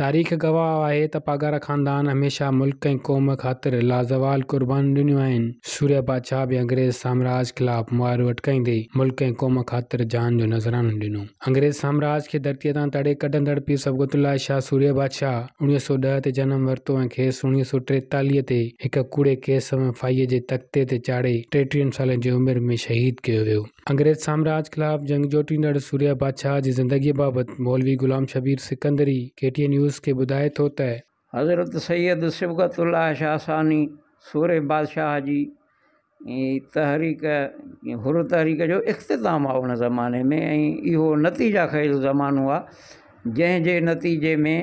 तारीख़ गवाह आहे त पागारा ख़ानदान हमेशह मुल्क़ ऐं क़ौम ख़ातिर लाज़वाल क़ुर्बान ॾिनियूं आहिनि सूर्य बादशाह बि अंग्रेज़ साम्राज ख़िलाफ़ु मुआरो अटकाईंदे मुल्क़ ऐं क़ौम ख़ातिर जान जो नज़रानो ॾिनो अंग्रेज़ साम्राज खे धरतीअ तां तड़े कढंदड़ पीउ सबगतुल्ला शाह सूर्य बादशाह उणिवीह सौ ॾह ते जनम वरितो ऐं खेसि उणिवीह सौ टेतालीह ते हिकु कूड़े केस में फाईअ जे तख़्ते ते चाढ़े टेटीह सालनि जी उमिरि में शहीद कयो वियो अंग्रेज़ साम्राज्य खिलाफ जंगजोटी नड़ सूर्या बादशाह जी ज़िंदगीअ बाबति मौलवी ग़ुलाम शबीर सिकंदरी केटीए न्यूज़ के ॿुधाए थो त हज़रत सैद सिबगतुल्ला शाहसानी सूर्य बादशाह जी तहरीक हुर तहरीक जो इख्ताम आहे हुन ज़माने में ऐं नतीजा ख़ैल ज़मानो आ जंहिंजे नतीजे में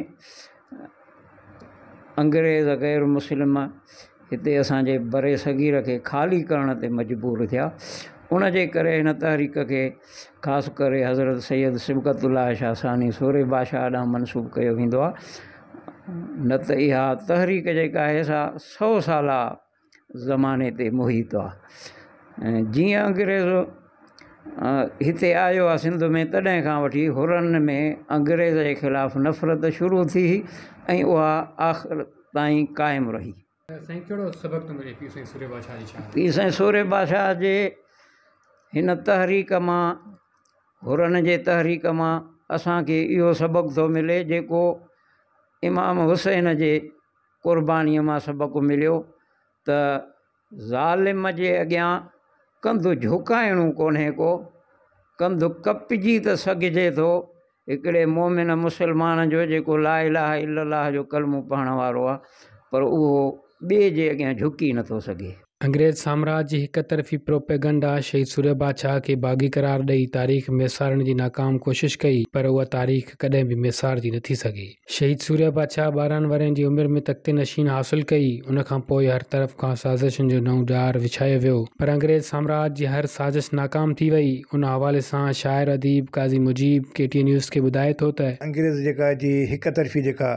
अंग्रेज़ गैर मुस्लिम इतने असांजे सगीर के ख़ाली करण ते मजबूर थे उन जे करे हिन तहरीक खे ख़ासि करे हज़रत सैद सिबकतुल्ला शाह सानी सोरह बादशाह ॾांहुं मनसूब कयो वेंदो आहे न त इहा तहरीक जेका आहे सा सौ साला ज़माने ते मुहित आहे ऐं जीअं अंग्रेज़ हिते आयो आहे सिंध में तॾहिं खां वठी हुरनि में अंग्रेज़ जे ख़िलाफ़ु नफ़रत शुरू थी ऐं उहा आख़िर ताईं क़ाइमु रही की साईं सोरह ब बाशाह जे हिन तहरीक मां हुरन जे तहरीक मां असांखे इहो सबक थो मिले जेको इमाम हुसैन जे क़ुर्बानीअ मां सबक मिलियो त ज़ालिम जे अॻियां कंधु झुकाइणो कोन्हे को कंधु कपिजी त सघिजे थो हिकिड़े मोमिन मुसलमान जो जेको लालाह इलाह जो कलमो पढ़ण वारो आहे पर उहो ॿिए जे अॻियां झुकी नथो सघे अंग्रेज साम्राज्य एक तरफ़ी प्रोपेगंडा शहीद सूर्य बादशाह खे बाग़ी करार दई तारीख़ मिसारण की नाकाम कोशिश कई पर उहा तारीख़ कदें भी विसारजी न थी सघी शहीद सूर्य बादशाह ॿारहं वरनि जी उमिरि में तख़्ते नशीन हासिल कई उन हर तरफ़ का साज़िशुनि जो नव ॾार विछायो वो पर अंग्रेज साम्राज्य की हर साज़िश नाकाम थी वई उन हवाले सां शाइर अदीब काज़ी मुजीब के टी न्यूज़ के ॿुधाए तो त अंग्रेज़ जी हिक तरफ़ी जेका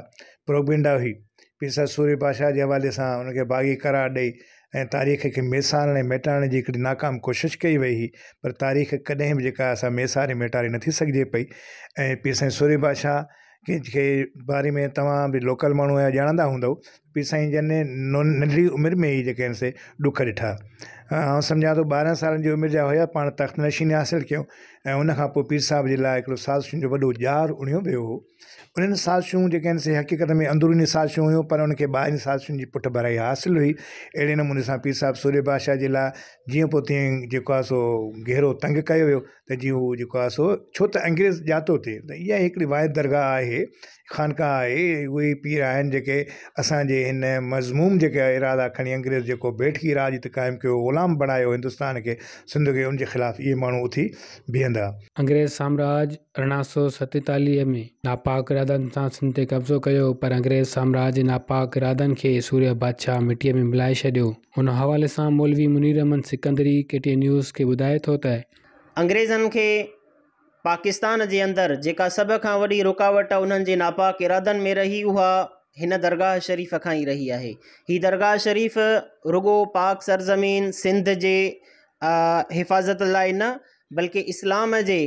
हुई पीस सूरी बादशाह के हवाले सां हुनखे बाग़ी करार दई ए तारीख़ के मेसारण ऐं की नाकाम कोशिश कई वही हुई पर तारीख़ कदें भी जेका असां मेसारे मेटारे नी सघिजे पई ऐं पीउ सूरी बादशाह कंहिंखे बारे में तव्हां बि लोकल माण्हू आहियो ॼाणंदा हूंदव जन नंढड़ी उम्र में ही जेके आहिनि से ॾुख ॾिठा ऐं सम्झा थो ॿारहं सालनि जी उमिरि जा हुया पाण तख़्त नशीन हासिलु कयूं ऐं उनखां पोइ पीर साहिब जे लाइ हिकिड़ो साज़िशुनि जो वॾो जार उणियो वियो हो उन्हनि साज़िशूं जेके आहिनि से हक़ीक़त में अंदरूनी साज़िशूं हुयूं पर हुनखे ॿाहिरीं साज़िशुनि जी पुठ भराई हासिलु हुई अहिड़े नमूने सां पीर साहिब सूर्य बादशाह जे लाइ जीअं पोइ तीअं जेको आहे सो घेरो तंग कयो वियो त जीअं उहो जेको आहे सो छो त अंग्रेज़ जातो थिए त इहा हिकिड़ी वाहिद दरगाह आहे ख़ानकाह आहे उहे पीर आहिनि जेके असांजे हिन मज़मूम जेके इरादा खणी अंग्रेज़ जेको बेठकी राज ते क़ाइमु कयो ग़ुलाम बणायो हिंदुस्तान खे सिंध खे उनजे ख़िलाफ़ु इहे माण्हू उथी बीहंदा अंग्रेज़ साम्राज अरिड़हं सौ सतेतालीह में नापाक इरादनि सां सिंध ते कब्ज़ो कयो पर अंग्रेज़ साम्राज्य नापाक इरादनि खे सूर्य बादशाह मिटीअ में मिलाए छॾियो हुन हवाले सां मौलवी मुनीर अहमद सिकंदरी केटीए न्यूज़ खे ॿुधाए थो त अंग्रेज़नि खे पाकिस्तान जे अंदरि जेका सभ खां वॾी रुकावट उन्हनि जे नापाक इरादनि में रही उहा इन दरगाह शरीफ़ का ही रही है हि दरगाह शरीफ़ रुगो पाक सरज़मीन सिंध के हिफ़ाज़त लाइ न बल्कि इस्लाम के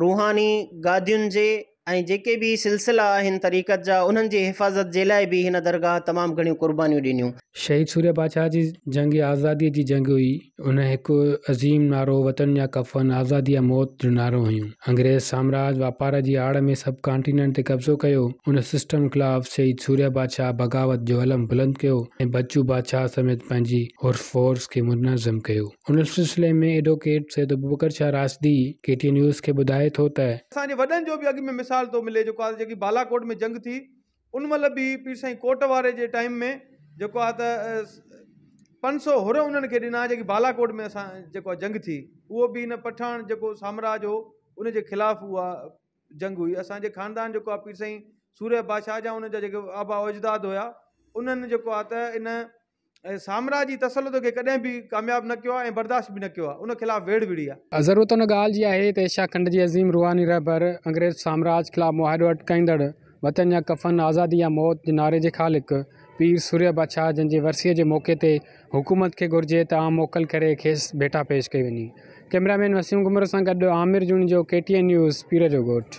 रूहानी गादियों के ऐं जेके सिलसिला तरीक़त जा उन्हनि हिफ़ाज़त जे लाइ बि हिन दरगाह तमामु घणियूं क़ुर्बानीूं ॾिनियूं शहीद सूर्य बादशाह जी जंग आज़ादी की जंग हुई उन हिकु अज़ीम नारो वतन या कफ़न आज़ादी या मौत जो नारो हुयूं अंग्रेज़ साम्राज्य वापार जी आड़ में सभु कॉन्टिनेंट कब्ज़ो किया उन सिस्टम ख़िलाफ़ु शहीद सूर्य बादशाह बग़ावत जो अलम बुलंद कयो बच्चू बादशाह समेत पंहिंजी और फोर्स खे मुनज़म कयो उन सिलसिले में advocate Syed Abubakar Shah Rashdi K T news खे ॿुधाए थो त असांजे वॾनि में मिसाल मिसाल तो मिले जो आहे बालाकोट में जंग थी उन मल भी पीर साई कोटवारे के टाइम में जो आहे पंज सौ हुर उन्होंने दिना ॾिना बालाकोट में असां जंग थी वो भी इन पठान जो साम्राज्य हो उनजे खिलाफ वह जंग हुई असांजे ख़ानदान जेको पीर साई सूर्य बादशाह जा हुन आबा अजदाद हुआ उन्होंने जो आहे इन ऐं साम्राज जी तसल्लत खे कॾहिं बि बर्दाश्त न कयो ज़रूरत उन ॻाल्हि जी आहे त खंड जी अज़ीम रुहानी रहबर अंग्रेज़ साम्राज ख़िलाफ़ु मुआवरेवटकाईंदड़ वतन या कफ़न आज़ादी या मौत जे नारे जे ख़ालिक पीर सूर्य बादशाह जंहिंजे वरसीअ जे मौक़े ते हुकूमत खे घुरिजे त आम मोकल करे खेसि भेटा पेश कई वञे कैमरामैन वसीम कुमर सां गॾु आमिर जुन जो के टी एन न्यूज़ पीर जो घोटु